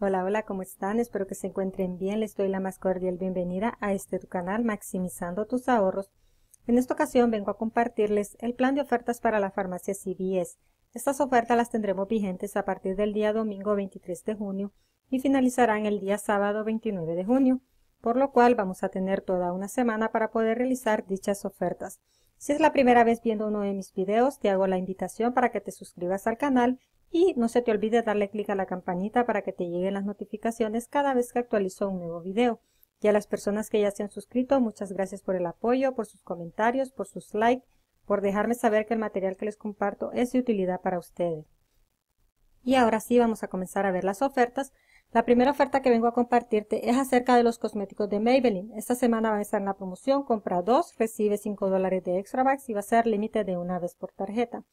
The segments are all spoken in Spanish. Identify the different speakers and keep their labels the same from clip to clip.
Speaker 1: Hola, hola, ¿cómo están? Espero que se encuentren bien. Les doy la más cordial bienvenida a este tu canal Maximizando tus ahorros. En esta ocasión vengo a compartirles el plan de ofertas para la farmacia CVS. Estas ofertas las tendremos vigentes a partir del día domingo 23 de junio y finalizarán el día sábado 29 de junio, por lo cual vamos a tener toda una semana para poder realizar dichas ofertas. Si es la primera vez viendo uno de mis videos, te hago la invitación para que te suscribas al canal y no se te olvide darle clic a la campanita para que te lleguen las notificaciones cada vez que actualizo un nuevo video. Y a las personas que ya se han suscrito, muchas gracias por el apoyo, por sus comentarios, por sus likes, por dejarme saber que el material que les comparto es de utilidad para ustedes. Y ahora sí vamos a comenzar a ver las ofertas. La primera oferta que vengo a compartirte es acerca de los cosméticos de Maybelline. Esta semana va a estar en la promoción, compra dos, recibe 5 dólares de extra bucks y va a ser límite de una vez por tarjeta.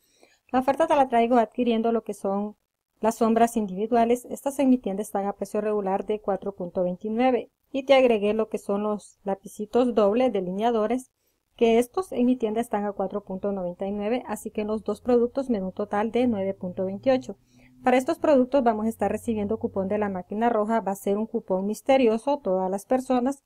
Speaker 1: La oferta te la traigo adquiriendo lo que son las sombras individuales. Estas en mi tienda están a precio regular de 4.29 y te agregué lo que son los lapicitos doble delineadores que estos en mi tienda están a 4.99, así que los dos productos me un total de 9.28. Para estos productos vamos a estar recibiendo cupón de la máquina roja, va a ser un cupón misterioso, todas las personas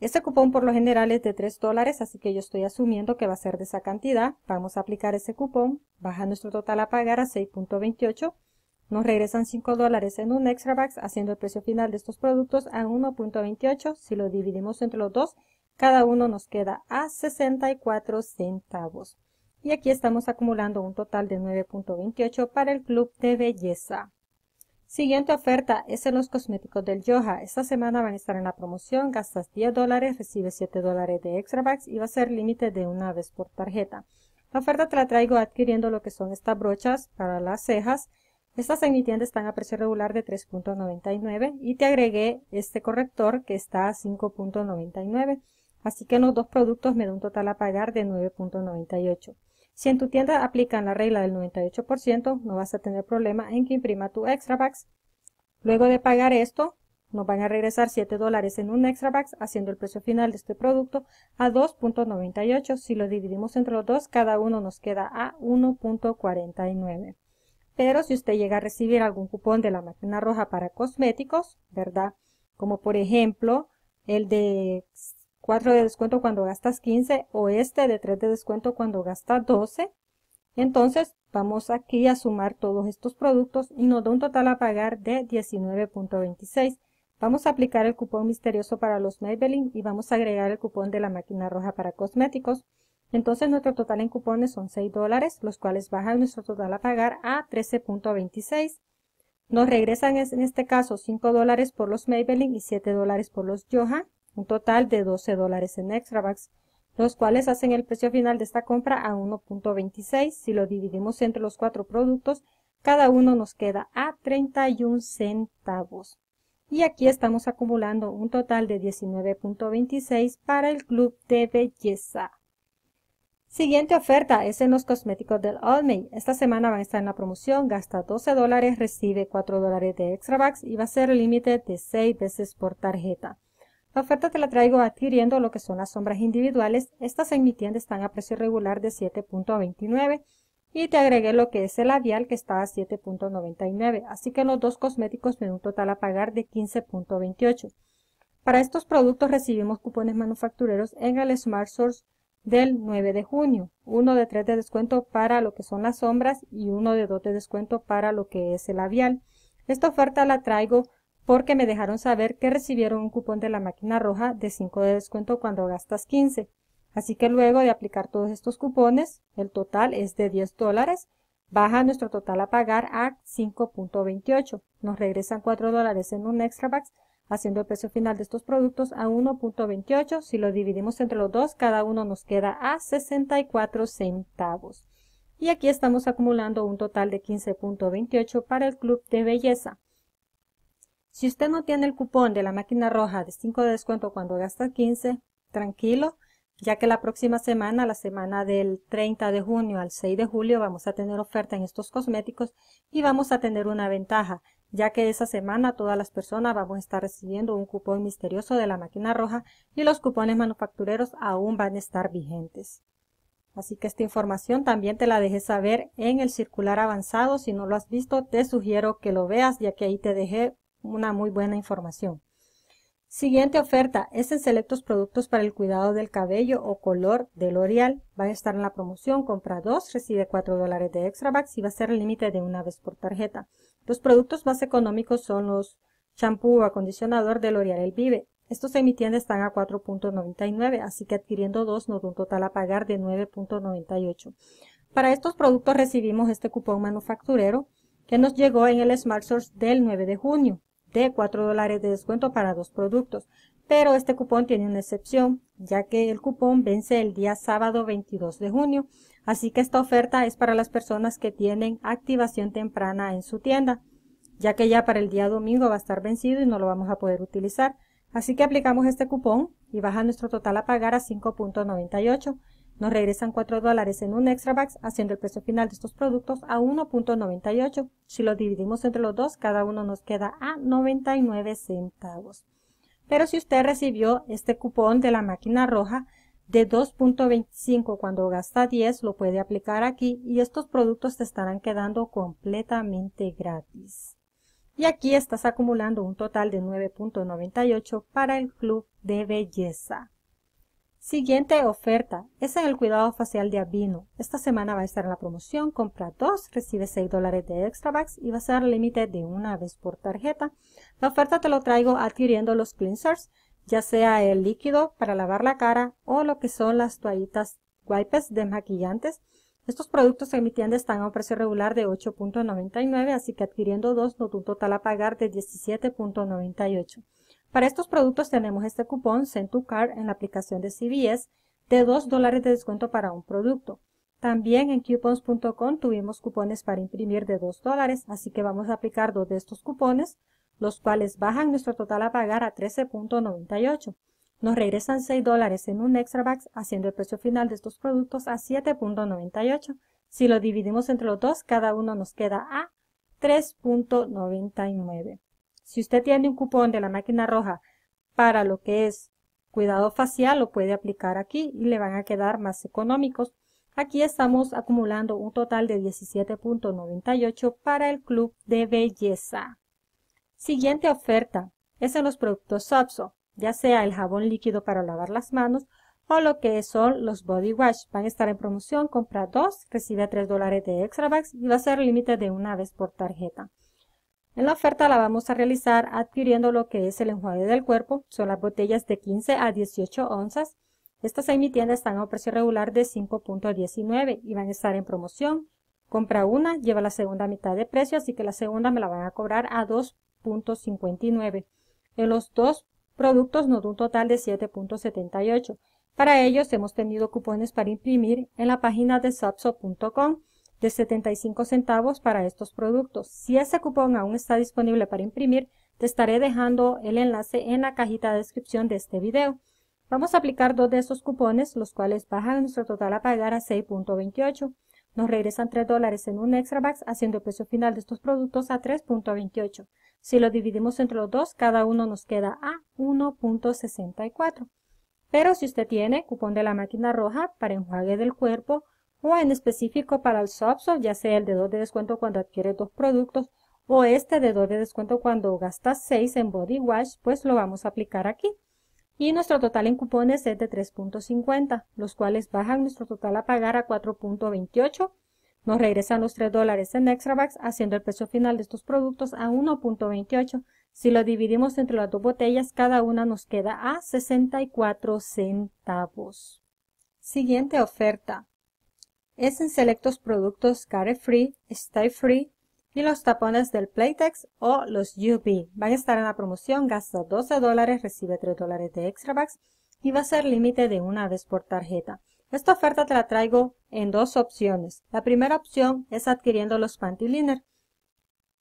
Speaker 1: este cupón por lo general es de 3 dólares, así que yo estoy asumiendo que va a ser de esa cantidad. Vamos a aplicar ese cupón, baja nuestro total a pagar a 6.28. Nos regresan 5 dólares en un extra Bucks, haciendo el precio final de estos productos a 1.28. Si lo dividimos entre los dos, cada uno nos queda a 64 centavos. Y aquí estamos acumulando un total de 9.28 para el club de belleza. Siguiente oferta es en los cosméticos del Yoja. Esta semana van a estar en la promoción, gastas 10 dólares, recibes 7 dólares de extra bucks y va a ser límite de una vez por tarjeta. La oferta te la traigo adquiriendo lo que son estas brochas para las cejas. Estas en mi están a precio regular de 3.99 y te agregué este corrector que está a 5.99. Así que en los dos productos me da un total a pagar de 9.98. Si en tu tienda aplican la regla del 98%, no vas a tener problema en que imprima tu extra Bags. Luego de pagar esto, nos van a regresar 7 dólares en un extra Bags, haciendo el precio final de este producto a 2.98. Si lo dividimos entre los dos, cada uno nos queda a 1.49. Pero si usted llega a recibir algún cupón de la máquina roja para cosméticos, ¿verdad? Como por ejemplo el de 4 de descuento cuando gastas 15 o este de 3 de descuento cuando gastas 12. Entonces vamos aquí a sumar todos estos productos y nos da un total a pagar de 19.26. Vamos a aplicar el cupón misterioso para los Maybelline y vamos a agregar el cupón de la máquina roja para cosméticos. Entonces nuestro total en cupones son 6 dólares, los cuales bajan nuestro total a pagar a 13.26. Nos regresan en este caso 5 dólares por los Maybelline y 7 dólares por los Johan un total de 12 dólares en extra extravax, los cuales hacen el precio final de esta compra a 1.26. Si lo dividimos entre los cuatro productos, cada uno nos queda a 31 centavos. Y aquí estamos acumulando un total de 19.26 para el club de belleza. Siguiente oferta es en los cosméticos del May. Esta semana va a estar en la promoción, gasta 12 dólares, recibe 4 dólares de extra bucks y va a ser límite de 6 veces por tarjeta. La oferta te la traigo adquiriendo lo que son las sombras individuales. Estas en mi tienda están a precio regular de 7.29 y te agregué lo que es el labial que está a 7.99. Así que los dos cosméticos me dan un total a pagar de 15.28. Para estos productos recibimos cupones manufactureros en el Smart Source del 9 de junio. Uno de 3 de descuento para lo que son las sombras y uno de 2 de descuento para lo que es el labial. Esta oferta la traigo porque me dejaron saber que recibieron un cupón de la máquina roja de 5 de descuento cuando gastas 15. Así que luego de aplicar todos estos cupones, el total es de 10 dólares, baja nuestro total a pagar a 5.28. Nos regresan 4 dólares en un extra bucks, haciendo el precio final de estos productos a 1.28. Si lo dividimos entre los dos, cada uno nos queda a 64 centavos. Y aquí estamos acumulando un total de 15.28 para el club de belleza. Si usted no tiene el cupón de la máquina roja de 5 de descuento cuando gasta 15, tranquilo, ya que la próxima semana, la semana del 30 de junio al 6 de julio, vamos a tener oferta en estos cosméticos y vamos a tener una ventaja, ya que esa semana todas las personas vamos a estar recibiendo un cupón misterioso de la máquina roja y los cupones manufactureros aún van a estar vigentes. Así que esta información también te la dejé saber en el circular avanzado. Si no lo has visto, te sugiero que lo veas, ya que ahí te dejé una muy buena información. Siguiente oferta este es en selectos productos para el cuidado del cabello o color de L'Oreal. Va a estar en la promoción, compra dos, recibe 4 dólares de extra bucks y va a ser el límite de una vez por tarjeta. Los productos más económicos son los champú o acondicionador de L'Oreal El Vive. Estos en mi tienda están a 4.99, así que adquiriendo dos nos da un total a pagar de 9.98. Para estos productos recibimos este cupón manufacturero que nos llegó en el Smart Source del 9 de junio de 4 dólares de descuento para dos productos, pero este cupón tiene una excepción, ya que el cupón vence el día sábado 22 de junio, así que esta oferta es para las personas que tienen activación temprana en su tienda, ya que ya para el día domingo va a estar vencido y no lo vamos a poder utilizar, así que aplicamos este cupón y baja nuestro total a pagar a 5.98 nos regresan 4 dólares en un extra bucks haciendo el precio final de estos productos a 1.98. Si lo dividimos entre los dos, cada uno nos queda a 99 centavos. Pero si usted recibió este cupón de la máquina roja de 2.25 cuando gasta 10, lo puede aplicar aquí y estos productos te estarán quedando completamente gratis. Y aquí estás acumulando un total de 9.98 para el club de belleza. Siguiente oferta. Es en el cuidado facial de Avino. Esta semana va a estar en la promoción. Compra dos, recibe seis dólares de extra bucks y va a ser límite de una vez por tarjeta. La oferta te lo traigo adquiriendo los cleansers, ya sea el líquido para lavar la cara o lo que son las toallitas wipes de maquillantes. Estos productos en mi están a un precio regular de 8.99, así que adquiriendo dos, no un total a pagar de 17.98. Para estos productos tenemos este cupón Send to Card en la aplicación de CVS de 2 dólares de descuento para un producto. También en coupons.com tuvimos cupones para imprimir de 2 dólares, así que vamos a aplicar dos de estos cupones, los cuales bajan nuestro total a pagar a 13.98. Nos regresan 6 dólares en un extra haciendo el precio final de estos productos a 7.98. Si lo dividimos entre los dos, cada uno nos queda a 3.99. Si usted tiene un cupón de la máquina roja para lo que es cuidado facial, lo puede aplicar aquí y le van a quedar más económicos. Aquí estamos acumulando un total de 17.98 para el club de belleza. Siguiente oferta es en los productos Sapso, ya sea el jabón líquido para lavar las manos o lo que son los body wash. Van a estar en promoción, compra dos, recibe 3 dólares de extra bucks y va a ser límite de una vez por tarjeta. En la oferta la vamos a realizar adquiriendo lo que es el enjuague del cuerpo, son las botellas de 15 a 18 onzas. Estas en mi tienda están a un precio regular de 5.19 y van a estar en promoción. Compra una, lleva la segunda mitad de precio, así que la segunda me la van a cobrar a 2.59. En los dos productos nos da un total de 7.78. Para ellos hemos tenido cupones para imprimir en la página de sapso.com de 75 centavos para estos productos. Si ese cupón aún está disponible para imprimir, te estaré dejando el enlace en la cajita de descripción de este video. Vamos a aplicar dos de estos cupones, los cuales bajan nuestro total a pagar a 6.28. Nos regresan 3 dólares en un extra Bucks, haciendo el precio final de estos productos a 3.28. Si lo dividimos entre los dos, cada uno nos queda a 1.64. Pero si usted tiene cupón de la máquina roja para enjuague del cuerpo, o en específico para el soft-soft, ya sea el de 2 de descuento cuando adquieres dos productos o este de 2 de descuento cuando gastas 6 en Body Wash, pues lo vamos a aplicar aquí. Y nuestro total en cupones es de 3.50, los cuales bajan nuestro total a pagar a 4.28. Nos regresan los 3 dólares en bucks, haciendo el precio final de estos productos a 1.28. Si lo dividimos entre las dos botellas, cada una nos queda a 64 centavos. Siguiente oferta es en selectos productos free, Stay Free y los tapones del Playtex o los UB. Van a estar en la promoción, gasta 12 dólares, recibe 3 dólares de extra bucks y va a ser límite de una vez por tarjeta. Esta oferta te la traigo en dos opciones. La primera opción es adquiriendo los panty liner.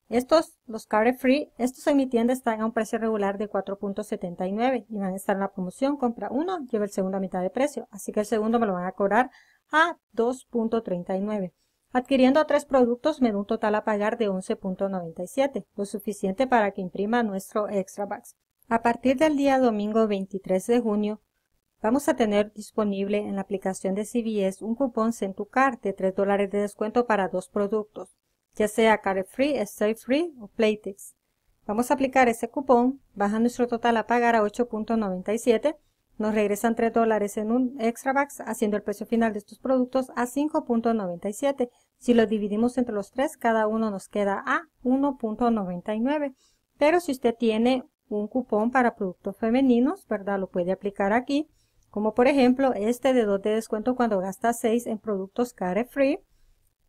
Speaker 1: Estos, los free, estos en mi tienda están a un precio regular de 4.79 y van a estar en la promoción. Compra uno, lleva el segundo a mitad de precio. Así que el segundo me lo van a cobrar a 2.39, adquiriendo tres productos me da un total a pagar de 11.97, lo suficiente para que imprima nuestro Extra Bucks. A partir del día domingo 23 de junio, Vamos a tener disponible en la aplicación de CVS un cupón Centucar de 3 dólares de descuento para dos productos, ya sea Care Free, Stay Free o Playtex. Vamos a aplicar ese cupón, baja nuestro total a pagar a 8.97 nos regresan 3 dólares en un extra Extravax, haciendo el precio final de estos productos a 5.97. Si lo dividimos entre los tres, cada uno nos queda a 1.99. Pero si usted tiene un cupón para productos femeninos, ¿verdad? Lo puede aplicar aquí. Como por ejemplo este de 2 de descuento cuando gasta 6 en productos carefree.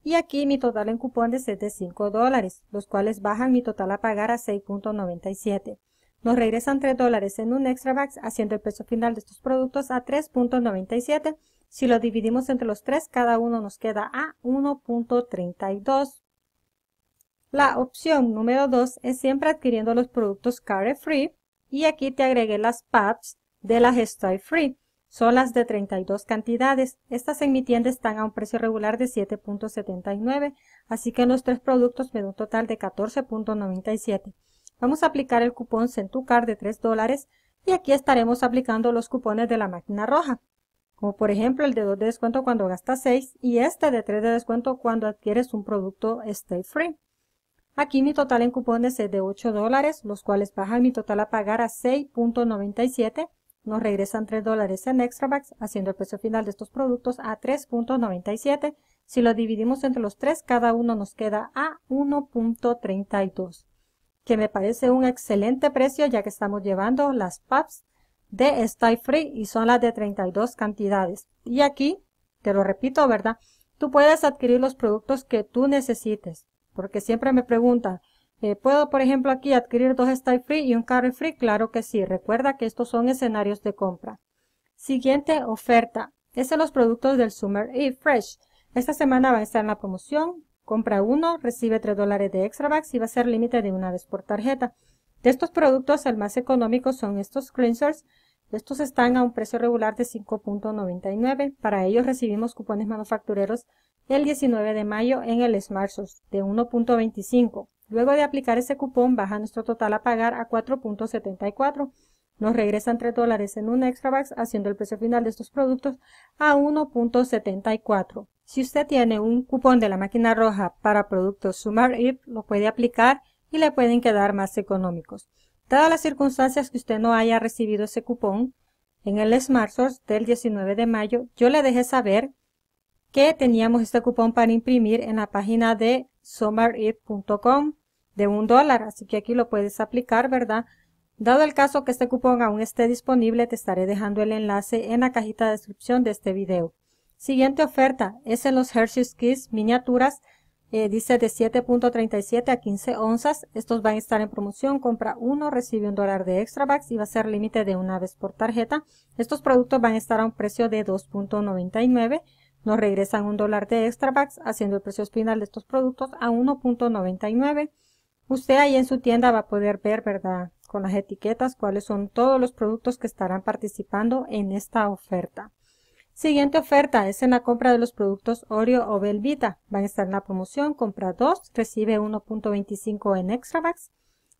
Speaker 1: Y aquí mi total en cupones es de 5 dólares, los cuales bajan mi total a pagar a 6.97. Nos regresan 3 dólares en un extra box, haciendo el peso final de estos productos a 3.97. Si lo dividimos entre los 3, cada uno nos queda a 1.32. La opción número 2 es siempre adquiriendo los productos care free y aquí te agregué las PAPs de las Stay Free. Son las de 32 cantidades. Estas en mi tienda están a un precio regular de 7.79, así que en los tres productos me da un total de 14.97. Vamos a aplicar el cupón Centucar de 3 dólares y aquí estaremos aplicando los cupones de la máquina roja, como por ejemplo el de 2 de descuento cuando gastas 6 y este de 3 de descuento cuando adquieres un producto Stay Free. Aquí mi total en cupones es de 8 dólares, los cuales bajan mi total a pagar a 6.97. Nos regresan 3 dólares en extra bucks, haciendo el precio final de estos productos a 3.97. Si lo dividimos entre los tres, cada uno nos queda a 1.32 que me parece un excelente precio ya que estamos llevando las PAPs de Style Free y son las de 32 cantidades. Y aquí, te lo repito, ¿verdad? Tú puedes adquirir los productos que tú necesites, porque siempre me preguntan, eh, ¿Puedo, por ejemplo, aquí adquirir dos Style Free y un Carry Free? Claro que sí. Recuerda que estos son escenarios de compra. Siguiente oferta. Es de los productos del Summer y Fresh. Esta semana va a estar en la promoción Compra uno, recibe 3 dólares de extra bucks y va a ser límite de una vez por tarjeta. De estos productos, el más económico son estos cleansers. Estos están a un precio regular de 5.99. Para ellos recibimos cupones manufactureros el 19 de mayo en el Smart de 1.25. Luego de aplicar ese cupón, baja nuestro total a pagar a 4.74. Nos regresan 3 dólares en un extra bucks, haciendo el precio final de estos productos a 1.74. Si usted tiene un cupón de la máquina roja para productos Sumar lo puede aplicar y le pueden quedar más económicos. Dadas las circunstancias que usted no haya recibido ese cupón, en el Smart del 19 de mayo yo le dejé saber que teníamos este cupón para imprimir en la página de somarip.com de un dólar, así que aquí lo puedes aplicar, ¿verdad? Dado el caso que este cupón aún esté disponible, te estaré dejando el enlace en la cajita de descripción de este video. Siguiente oferta es en los Hershey's Kiss miniaturas, eh, dice de 7.37 a 15 onzas. Estos van a estar en promoción. Compra uno, recibe un dólar de extra bucks y va a ser límite de una vez por tarjeta. Estos productos van a estar a un precio de 2.99. Nos regresan un dólar de extra bucks, haciendo el precio final de estos productos a 1.99. Usted ahí en su tienda va a poder ver, ¿verdad? Con las etiquetas, cuáles son todos los productos que estarán participando en esta oferta. Siguiente oferta es en la compra de los productos Oreo o Belvita. Van a estar en la promoción, compra 2, recibe 1.25 en Extravax.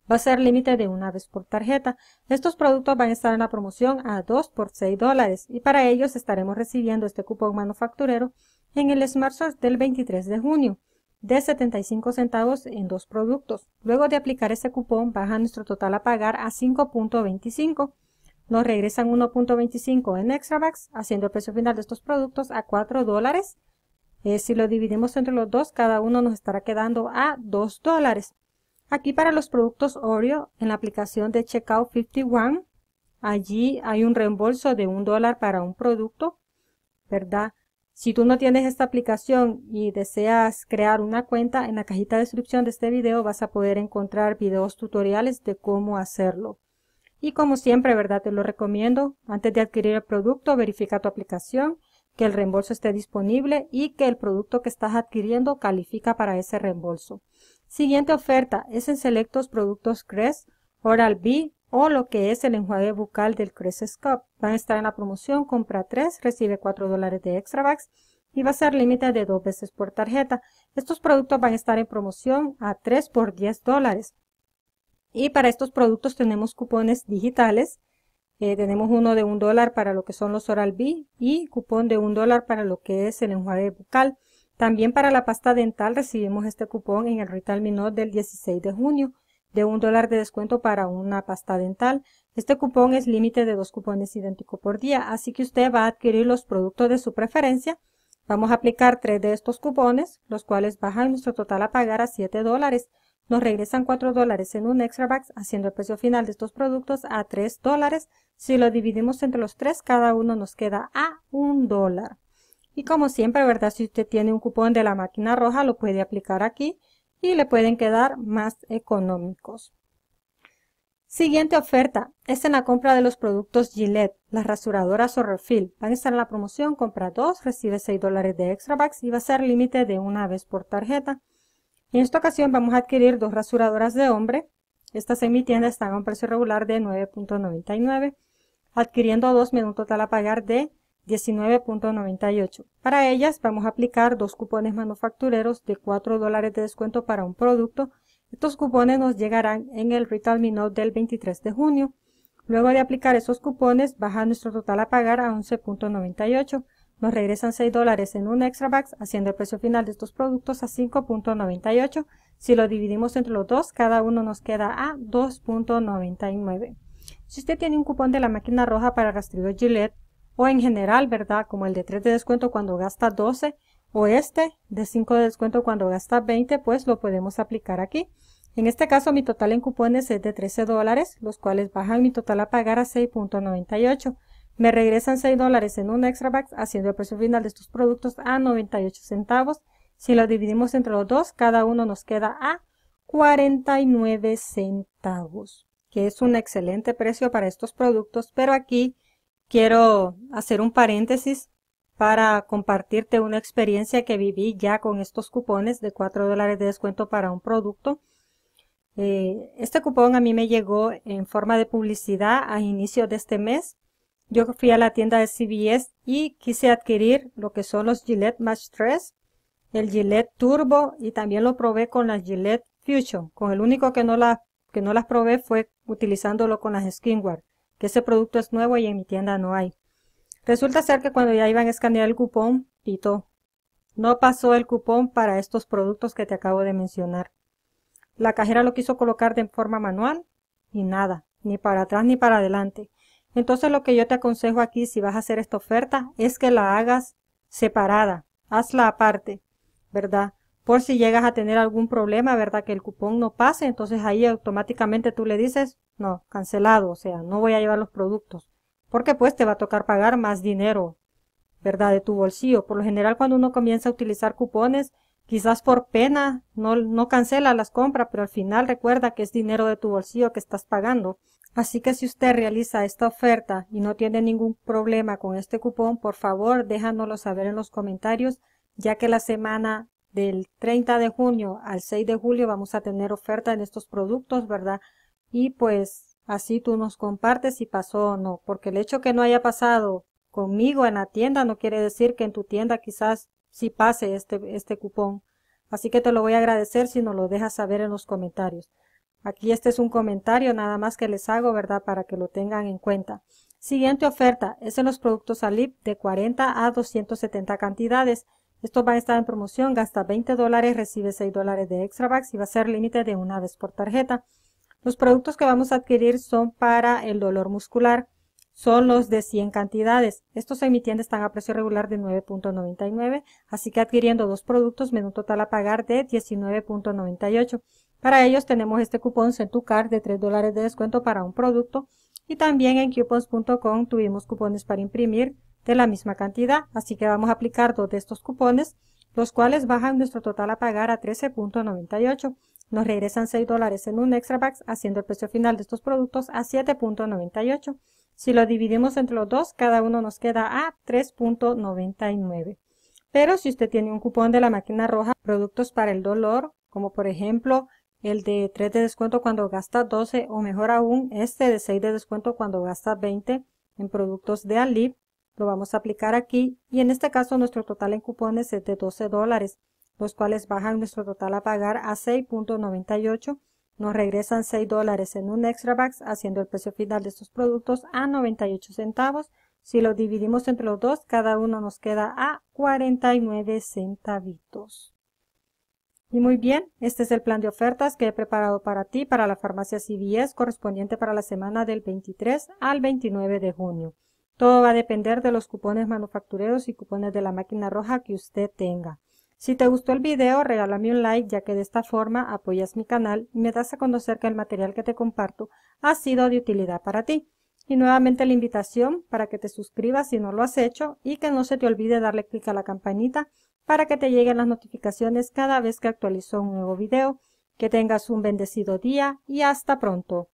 Speaker 1: Va a ser límite de una vez por tarjeta. Estos productos van a estar en la promoción a 2 por 6 dólares y para ellos estaremos recibiendo este cupón manufacturero en el Smart del 23 de junio de 75 centavos en dos productos. Luego de aplicar ese cupón baja nuestro total a pagar a 5.25 nos regresan 1.25 en extra bucks, haciendo el precio final de estos productos a 4 dólares. Eh, si lo dividimos entre los dos, cada uno nos estará quedando a 2 dólares. Aquí para los productos Oreo, en la aplicación de Checkout 51, allí hay un reembolso de 1 dólar para un producto, ¿verdad? Si tú no tienes esta aplicación y deseas crear una cuenta, en la cajita de descripción de este video vas a poder encontrar videos tutoriales de cómo hacerlo. Y como siempre, ¿verdad? Te lo recomiendo. Antes de adquirir el producto, verifica tu aplicación, que el reembolso esté disponible y que el producto que estás adquiriendo califica para ese reembolso. Siguiente oferta es en selectos productos Crest, Oral B o lo que es el enjuague bucal del Crest Scope. Van a estar en la promoción, compra 3, recibe 4 dólares de extra bucks y va a ser límite de dos veces por tarjeta. Estos productos van a estar en promoción a 3 por 10 dólares. Y para estos productos tenemos cupones digitales. Eh, tenemos uno de un dólar para lo que son los Oral-B y cupón de un dólar para lo que es el enjuague bucal. También para la pasta dental recibimos este cupón en el Rital Minot del 16 de junio de un dólar de descuento para una pasta dental. Este cupón es límite de dos cupones idénticos por día, así que usted va a adquirir los productos de su preferencia. Vamos a aplicar tres de estos cupones, los cuales bajan nuestro total a pagar a 7 dólares nos regresan 4 dólares en un extra backs, haciendo el precio final de estos productos a 3 dólares. Si lo dividimos entre los tres, cada uno nos queda a 1 dólar. Y como siempre, ¿verdad? Si usted tiene un cupón de la máquina roja, lo puede aplicar aquí y le pueden quedar más económicos. Siguiente oferta. Es en la compra de los productos Gillette, las rasuradoras o refill. Van a estar en la promoción, compra 2, recibe 6 dólares de extra bucks y va a ser límite de una vez por tarjeta. En esta ocasión vamos a adquirir dos rasuradoras de hombre. Estas en mi tienda están a un precio regular de 9.99, adquiriendo dos me da un total a pagar de 19.98. Para ellas vamos a aplicar dos cupones manufactureros de 4 dólares de descuento para un producto. Estos cupones nos llegarán en el Retail Minute del 23 de junio. Luego de aplicar esos cupones baja nuestro total a pagar a 11.98 nos regresan 6 dólares en un extra bucks haciendo el precio final de estos productos a 5.98. Si lo dividimos entre los dos, cada uno nos queda a 2.99. Si usted tiene un cupón de la máquina roja para rastrillo Gillette, o en general, ¿verdad? Como el de 3 de descuento cuando gasta 12, o este de 5 de descuento cuando gasta 20, pues lo podemos aplicar aquí. En este caso, mi total en cupones es de 13 dólares, los cuales bajan mi total a pagar a 6.98. Me regresan 6 dólares en un extra bag, haciendo el precio final de estos productos a 98 centavos. Si lo dividimos entre los dos, cada uno nos queda a 49 centavos, que es un excelente precio para estos productos, pero aquí quiero hacer un paréntesis para compartirte una experiencia que viví ya con estos cupones de 4 dólares de descuento para un producto. Eh, este cupón a mí me llegó en forma de publicidad a inicio de este mes yo fui a la tienda de CBS y quise adquirir lo que son los Gillette Match 3, el Gillette Turbo y también lo probé con las Gillette Fusion. Con el único que no, las probé fue utilizándolo con las Skinward, que ese producto es nuevo y en mi tienda no hay. Resulta ser que cuando ya iban a escanear el cupón, pito. No pasó el cupón para estos productos que te acabo de mencionar. La cajera lo quiso colocar de forma manual y nada, ni para atrás ni para adelante. Entonces lo que yo te aconsejo aquí, si vas a hacer esta oferta, es que la hagas separada, hazla aparte, ¿verdad? Por si llegas a tener algún problema, ¿verdad? Que el cupón no pase, entonces ahí automáticamente tú le dices, no, cancelado, o sea, no voy a llevar los productos, porque pues te va a tocar pagar más dinero, ¿verdad? De tu bolsillo. Por lo general cuando uno comienza a utilizar cupones, quizás por pena no, no cancela las compras, pero al final recuerda que es dinero de tu bolsillo que estás pagando. Así que si usted realiza esta oferta y no tiene ningún problema con este cupón, por favor déjanoslo saber en los comentarios, ya que la semana del 30 de junio al 6 de julio vamos a tener oferta en estos productos, ¿verdad? Y pues así tú nos compartes si pasó o no, porque el hecho que no haya pasado conmigo en la tienda no quiere decir que en tu tienda quizás sí pase este, este cupón. Así que te lo voy a agradecer si nos lo dejas saber en los comentarios. Aquí este es un comentario nada más que les hago, ¿verdad? Para que lo tengan en cuenta. Siguiente oferta es en los productos Alip de 40 a 270 cantidades. Esto va a estar en promoción, gasta 20 dólares, recibe 6 dólares de extra bucks y va a ser límite de una vez por tarjeta. Los productos que vamos a adquirir son para el dolor muscular, son los de 100 cantidades. Estos en mi tienda están a precio regular de 9.99, así que adquiriendo dos productos me da un total a pagar de 19.98. Para ellos tenemos este cupón Centucar de 3 dólares de descuento para un producto y también en coupons.com tuvimos cupones para imprimir de la misma cantidad, así que vamos a aplicar dos de estos cupones, los cuales bajan nuestro total a pagar a 13.98. Nos regresan 6 dólares en un extra Bucks, haciendo el precio final de estos productos a 7.98. Si lo dividimos entre los dos, cada uno nos queda a 3.99. Pero si usted tiene un cupón de la máquina roja, productos para el dolor, como por ejemplo el de 3 de descuento cuando gasta 12 o mejor aún este de 6 de descuento cuando gasta 20 en productos de Alib. Lo vamos a aplicar aquí y en este caso nuestro total en cupones es de 12 dólares, los cuales bajan nuestro total a pagar a 6.98. Nos regresan 6 dólares en un extra Bucks, haciendo el precio final de estos productos a 98 centavos. Si lo dividimos entre los dos, cada uno nos queda a 49 centavitos. Y muy bien, este es el plan de ofertas que he preparado para ti para la farmacia CVS correspondiente para la semana del 23 al 29 de junio. Todo va a depender de los cupones manufactureros y cupones de la máquina roja que usted tenga. Si te gustó el video, regálame un like ya que de esta forma apoyas mi canal y me das a conocer que el material que te comparto ha sido de utilidad para ti. Y nuevamente la invitación para que te suscribas si no lo has hecho y que no se te olvide darle clic a la campanita para que te lleguen las notificaciones cada vez que actualizo un nuevo video. Que tengas un bendecido día y hasta pronto.